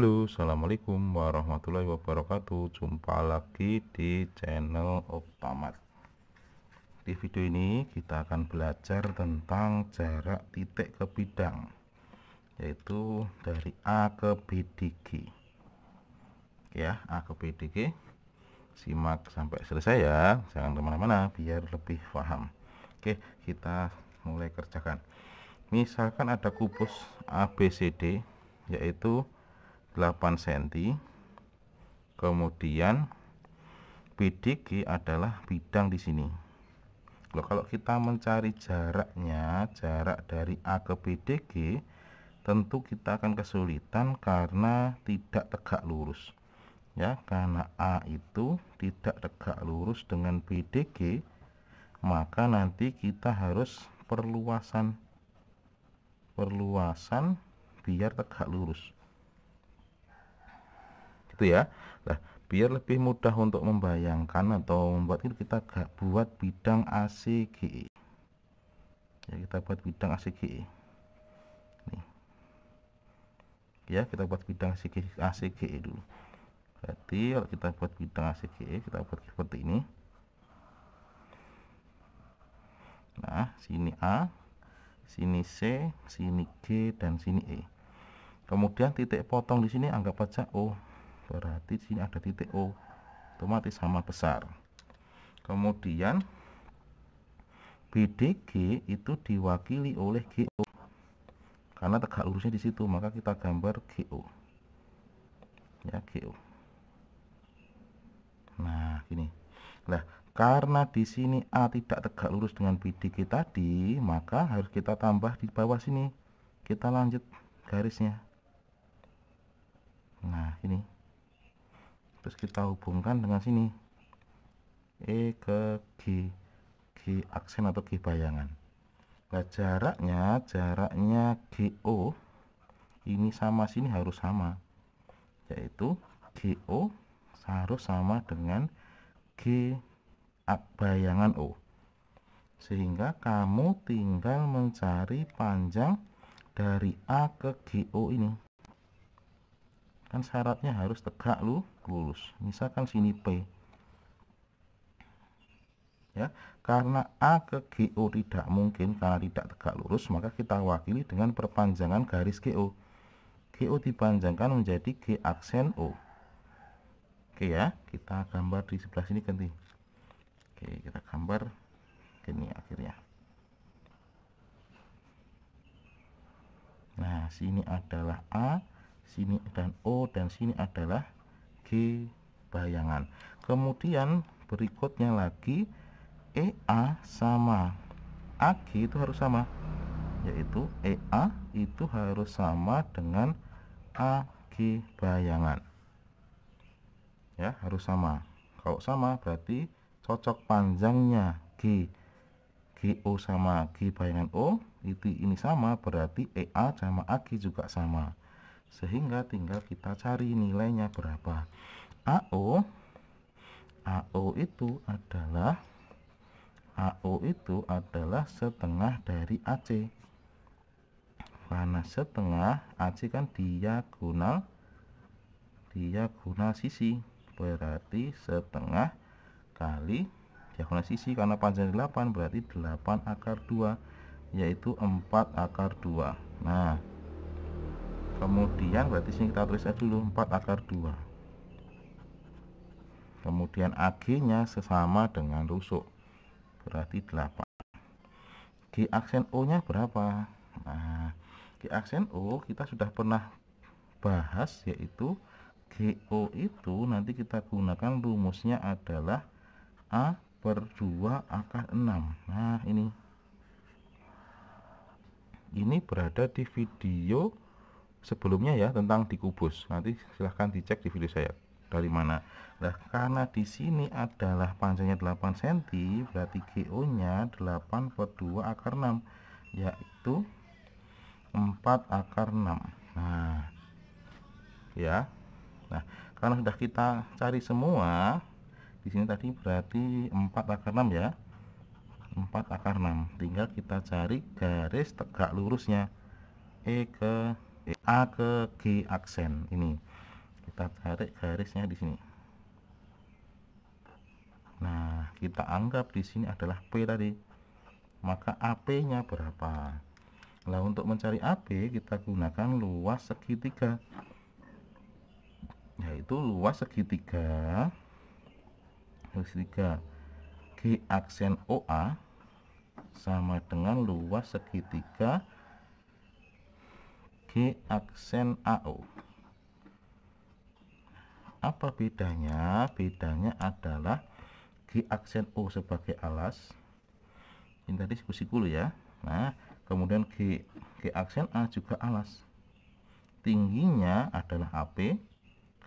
Halo, Assalamualaikum warahmatullahi wabarakatuh Jumpa lagi di channel Optamat Di video ini kita akan belajar tentang jarak titik ke bidang Yaitu dari A ke b BDG Ya, A ke b BDG Simak sampai selesai ya Jangan kemana-mana biar lebih paham Oke, kita mulai kerjakan Misalkan ada kubus ABCD Yaitu 8 cm kemudian BDG adalah bidang di sini Loh, kalau kita mencari jaraknya jarak dari A ke BDG tentu kita akan kesulitan karena tidak tegak lurus ya karena A itu tidak tegak lurus dengan BDG maka nanti kita harus perluasan perluasan biar tegak lurus gitu ya nah biar lebih mudah untuk membayangkan atau membuat itu kita gak buat bidang ACGE ya kita buat bidang ACGE nih ya kita buat bidang ACGE, ACGE dulu berarti kalau kita buat bidang ACGE kita buat seperti ini nah sini A sini C sini G dan sini E kemudian titik potong di sini anggap saja O berarti di sini ada titik O otomatis sama besar kemudian BDG itu diwakili oleh GO karena tegak lurusnya di situ maka kita gambar GO ya GO nah gini nah karena di sini A tidak tegak lurus dengan BDG tadi maka harus kita tambah di bawah sini kita lanjut garisnya nah ini terus kita hubungkan dengan sini E ke G G aksen atau G bayangan nah jaraknya jaraknya GO ini sama sini harus sama yaitu GO harus sama dengan G bayangan O sehingga kamu tinggal mencari panjang dari A ke GO ini kan syaratnya harus tegak lu lulus misalkan sini P ya karena A ke GO tidak mungkin karena tidak tegak lurus maka kita wakili dengan perpanjangan garis GO GO dipanjangkan menjadi G aksen O oke ya kita gambar di sebelah sini ganti oke kita gambar gini akhirnya nah sini adalah A sini dan O dan sini adalah sebagai bayangan kemudian berikutnya lagi EA sama AG itu harus sama yaitu EA itu harus sama dengan AG bayangan ya harus sama kalau sama berarti cocok panjangnya G GO sama G bayangan O itu ini sama berarti EA sama AG juga sama sehingga tinggal kita cari nilainya berapa AO AO itu adalah AO itu adalah setengah dari AC karena setengah AC kan diagonal diagonal sisi berarti setengah kali diagonal sisi karena panjang 8 berarti 8 akar 2 yaitu 4 akar 2 nah kemudian berarti sini kita tulis dulu 4 akar 2 kemudian AG nya sesama dengan rusuk berarti 8 Di aksen O nya berapa nah G aksen O kita sudah pernah bahas yaitu GO itu nanti kita gunakan rumusnya adalah A per 2 akar 6 nah ini ini berada di video sebelumnya ya tentang dikubus. Nanti silahkan dicek di video saya dari mana. Nah, karena di sini adalah panjangnya 8 cm, berarti GO-nya 8 per 2 akar 6, yaitu 4 akar 6. Nah, ya. Nah, karena sudah kita cari semua, di sini tadi berarti 4 akar 6 ya. 4 akar 6. Tinggal kita cari garis tegak lurusnya. E ke A ke G aksen ini kita tarik garisnya di sini nah kita anggap di sini adalah P tadi maka AP nya berapa nah untuk mencari AP kita gunakan luas segitiga yaitu luas segitiga luas segitiga G aksen OA sama dengan luas segitiga G aksen au, apa bedanya? bedanya adalah G aksen O sebagai alas ini tadi diskusi dulu ya nah kemudian G, G aksen A juga alas tingginya adalah AP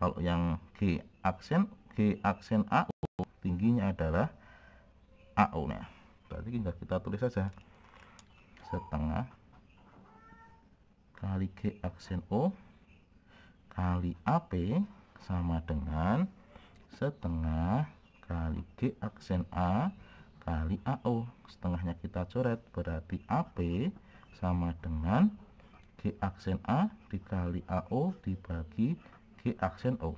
kalau yang G aksen G aksen au tingginya adalah au nah, berarti tinggal kita tulis saja setengah kali G aksen O kali AP sama dengan setengah kali G aksen A kali AO setengahnya kita coret berarti AP sama dengan G aksen A dikali AO dibagi G aksen O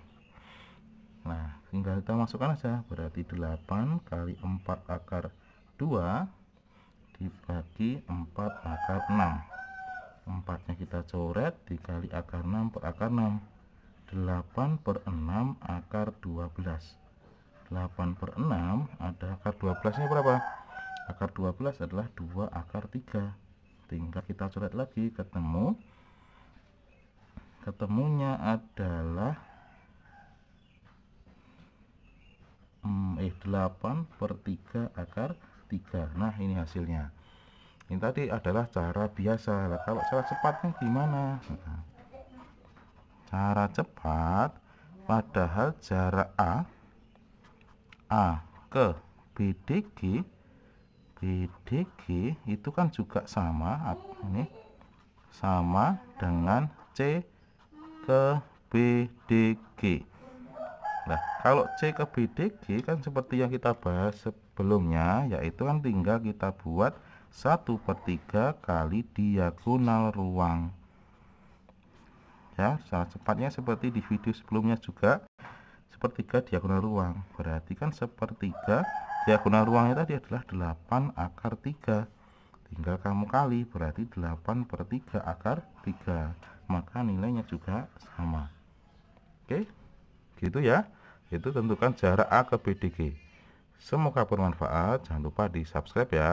nah tinggal kita masukkan aja berarti 8 kali 4 akar 2 dibagi 4 akar 6 4 nya kita coret dikali akar 6 per akar 6 8 per 6 akar 12 8 per 6 ada akar 12 nya berapa akar 12 adalah 2 akar 3 tinggal kita coret lagi ketemu ketemunya adalah hmm, eh 8 per 3 akar 3 nah ini hasilnya ini tadi adalah cara biasa nah, kalau cara cepatnya gimana cara cepat padahal jarak A A ke BDG BDG itu kan juga sama ini sama dengan C ke BDG Nah, kalau C ke BDG kan seperti yang kita bahas sebelumnya, yaitu kan tinggal kita buat 1 per 3 kali diagonal ruang ya sangat cepatnya seperti di video sebelumnya juga sepertiga diagonal ruang berarti kan sepertiga diagonal ruangnya tadi adalah 8 akar 3 tinggal kamu kali berarti 8 per 3 akar 3 maka nilainya juga sama oke gitu ya itu tentukan jarak A ke BDG semoga bermanfaat jangan lupa di subscribe ya